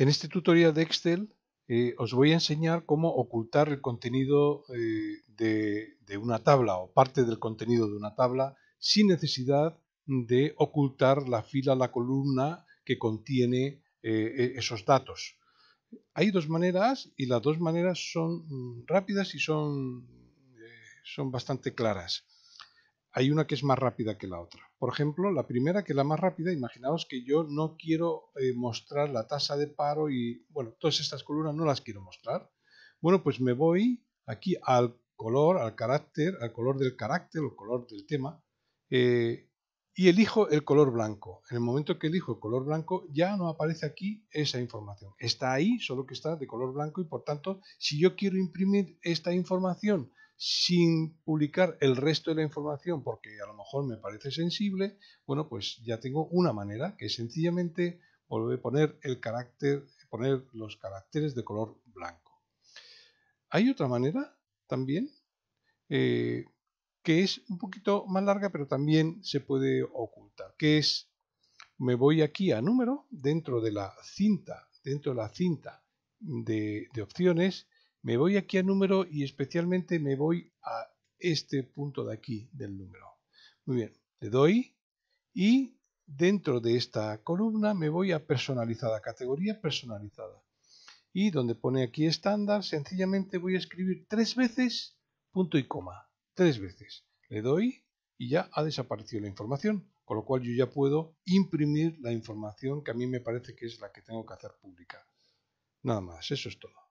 En este tutorial de Excel eh, os voy a enseñar cómo ocultar el contenido eh, de, una tabla o parte del contenido de una tabla sin necesidad de ocultar la fila, la columna que contiene eh, e-, esos datos. Hay dos maneras y las dos maneras son mm, rápidas y son, son bastante claras. Hay una que es más rápida que la otra. Por ejemplo, la primera, que es la más rápida, imaginaos que yo no quiero eh, mostrar la tasa de paro y, bueno, todas estas columnas no las quiero mostrar. Bueno, pues me voy aquí al color, al carácter, al color del carácter, o color del tema, eh, y elijo el color blanco. En el momento que elijo el color blanco, ya no aparece aquí esa información. Está ahí, solo que está de color blanco, y por tanto, si yo quiero imprimir esta información sin publicar el resto de la información porque a lo mejor me parece sensible, bueno, pues ya tengo una manera que sencillamente volver a poner el carácter, poner los caracteres de color blanco. Hay otra manera también eh, que es un poquito más larga, pero también se puede ocultar, que es me voy aquí a número dentro de la cinta, dentro de la cinta de opciones me voy aquí a número y especialmente me voy a este punto de aquí del número. Muy bien, le doy y dentro de esta columna me voy a personalizada, categoría personalizada. Y donde pone aquí estándar, sencillamente voy a escribir tres veces punto y coma. Tres veces. Le doy y ya ha desaparecido la información, con lo cual yo ya puedo imprimir la información que a mí me parece que es la que tengo que hacer pública. Nada más, eso es todo.